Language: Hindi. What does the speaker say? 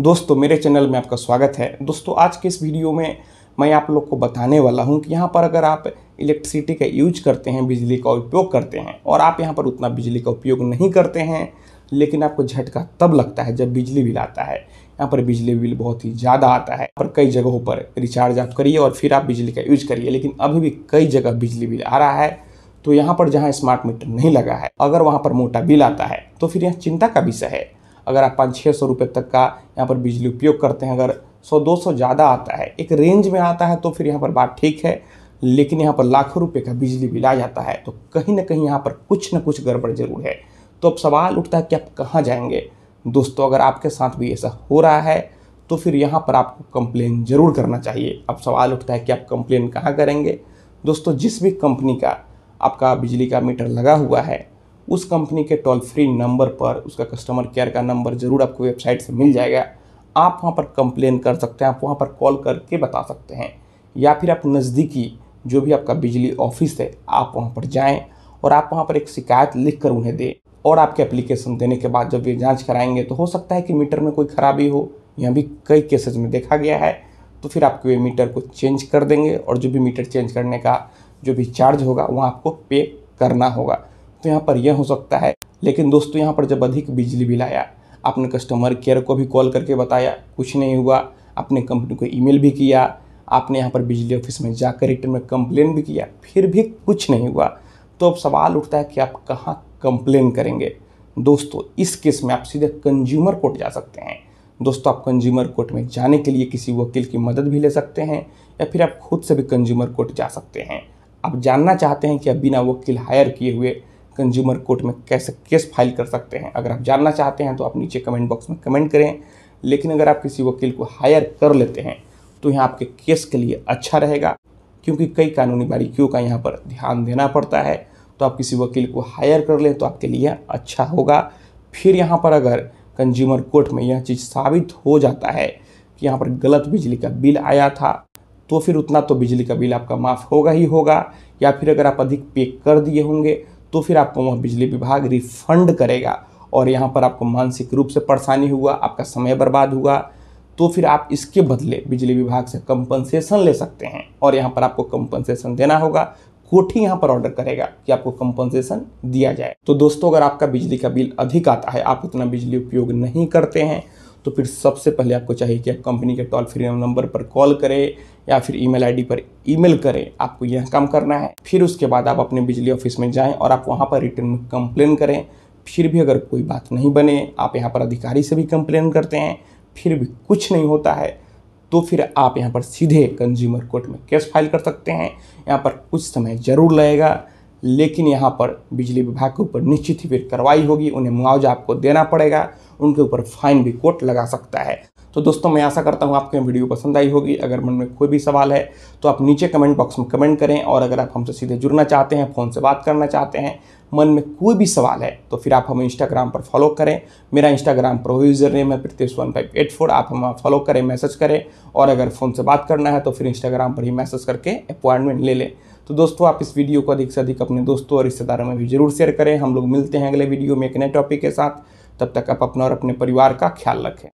दोस्तों मेरे चैनल में आपका स्वागत है दोस्तों आज के इस वीडियो में मैं आप लोग को बताने वाला हूं कि यहाँ पर अगर आप इलेक्ट्रिसिटी का यूज करते हैं बिजली का उपयोग करते हैं और आप यहाँ पर उतना बिजली का उपयोग नहीं करते हैं लेकिन आपको झटका तब लगता है जब बिजली बिल आता है यहाँ पर बिजली बिल बहुत ही ज़्यादा आता है पर कई जगहों पर रिचार्ज आप करिए और फिर आप बिजली का यूज करिए लेकिन अभी भी कई जगह बिजली बिल आ रहा है तो यहाँ पर जहाँ स्मार्ट मीटर नहीं लगा है अगर वहाँ पर मोटा बिल आता है तो फिर यह चिंता का विषय है अगर आप पाँच छः सौ रुपये तक का यहाँ पर बिजली उपयोग करते हैं अगर सौ दो सौ ज़्यादा आता है एक रेंज में आता है तो फिर यहाँ पर बात ठीक है लेकिन यहाँ पर लाखों रुपये का बिजली बिल आ जाता है तो कहीं ना कहीं यहाँ पर कुछ ना कुछ गड़बड़ जरूर है तो अब सवाल उठता है कि आप कहाँ जाएंगे दोस्तों अगर आपके साथ भी ऐसा हो रहा है तो फिर यहाँ पर आपको कंप्लेन जरूर करना चाहिए अब सवाल उठता है कि आप कंप्लेन कहाँ करेंगे दोस्तों जिस भी कंपनी का आपका बिजली का मीटर लगा हुआ है उस कंपनी के टोल फ्री नंबर पर उसका कस्टमर केयर का नंबर ज़रूर आपको वेबसाइट से मिल जाएगा आप वहाँ पर कंप्लेन कर सकते हैं आप वहाँ पर कॉल करके बता सकते हैं या फिर आप नज़दीकी जो भी आपका बिजली ऑफिस है आप वहाँ पर जाएँ और आप वहाँ पर एक शिकायत लिख कर उन्हें दें और आपके एप्लीकेशन देने के बाद जब ये जाँच कराएंगे तो हो सकता है कि मीटर में कोई खराबी हो यह भी कई केसेज में देखा गया है तो फिर आपको ये मीटर को चेंज कर देंगे और जो भी मीटर चेंज करने का जो भी चार्ज होगा वह आपको पे करना होगा तो यहाँ पर यह हो सकता है लेकिन दोस्तों यहाँ पर जब अधिक बिजली बिल आया आपने कस्टमर केयर को भी कॉल करके बताया कुछ नहीं हुआ आपने कंपनी को ईमेल भी किया आपने यहाँ पर बिजली ऑफिस में जाकर रिटर्न में कंप्लेन भी किया फिर भी कुछ नहीं हुआ तो अब सवाल उठता है कि आप कहाँ कंप्लेन करेंगे दोस्तों इस केस में आप सीधे कंज्यूमर कोर्ट जा सकते हैं दोस्तों आप कंज्यूमर कोर्ट में जाने के लिए किसी वकील की मदद भी ले सकते हैं या फिर आप खुद से भी कंज्यूमर कोर्ट जा सकते हैं आप जानना चाहते हैं कि आप बिना वकील हायर किए हुए कंज्यूमर कोर्ट में कैसे केस फाइल कर सकते हैं अगर आप जानना चाहते हैं तो आप नीचे कमेंट बॉक्स में कमेंट करें लेकिन अगर आप किसी वकील को हायर कर लेते हैं तो यहाँ आपके केस के लिए अच्छा रहेगा क्योंकि कई कानूनी बारीकियों का यहाँ पर ध्यान देना पड़ता है तो आप किसी वकील को हायर कर लें तो आपके लिए अच्छा होगा फिर यहाँ पर अगर कंज्यूमर कोर्ट में यह चीज़ साबित हो जाता है कि यहाँ पर गलत बिजली का बिल आया था तो फिर उतना तो बिजली का बिल आपका माफ़ होगा ही होगा या फिर अगर आप अधिक पे कर दिए होंगे तो फिर आपको वह बिजली विभाग रिफंड करेगा और यहाँ पर आपको मानसिक रूप से परेशानी हुआ आपका समय बर्बाद हुआ तो फिर आप इसके बदले बिजली विभाग से कंपनसेशन ले सकते हैं और यहाँ पर आपको कंपनसेशन देना होगा कोठी यहाँ पर ऑर्डर करेगा कि आपको कंपनसेशन दिया जाए तो दोस्तों अगर आपका बिजली का बिल अधिक आता है आप उतना बिजली उपयोग नहीं करते हैं तो फिर सबसे पहले आपको चाहिए कि आप कंपनी के टोल फ्री नंबर पर कॉल करें या फिर ईमेल आईडी पर ईमेल करें आपको यह काम करना है फिर उसके बाद आप अपने बिजली ऑफिस में जाएं और आप वहाँ पर रिटर्न में कंप्लेन करें फिर भी अगर कोई बात नहीं बने आप यहाँ पर अधिकारी से भी कंप्लेन करते हैं फिर भी कुछ नहीं होता है तो फिर आप यहाँ पर सीधे कंज्यूमर कोर्ट में केस फाइल कर सकते हैं यहाँ पर कुछ समय ज़रूर लगेगा लेकिन यहाँ पर बिजली विभाग के ऊपर निश्चित ही फिर कार्रवाई होगी उन्हें मुआवजा आपको देना पड़ेगा उनके ऊपर फाइन भी कोर्ट लगा सकता है तो दोस्तों मैं आशा करता हूँ आपको वीडियो पसंद आई होगी अगर मन में कोई भी सवाल है तो आप नीचे कमेंट बॉक्स में कमेंट करें और अगर आप हमसे सीधे जुड़ना चाहते हैं फ़ोन से बात करना चाहते हैं मन में कोई भी सवाल है तो फिर आप हमें इंस्टाग्राम पर फॉलो करें मेरा इंस्टाग्राम प्रोव्यूजर यूज़र नेम है Pratyesh one five eight four आप हमें फॉलो करें मैसेज करें और अगर फ़ोन से बात करना है तो फिर इंस्टाग्राम पर ही मैसेज करके अपॉइंटमेंट ले लें तो दोस्तों आप इस वीडियो को अधिक से अधिक अपने दोस्तों और रिश्तेदारों में भी जरूर शेयर करें हम लोग मिलते हैं अगले वीडियो में एक नए टॉपिक के साथ तब तक आप अपना और अपने परिवार का ख्याल रखें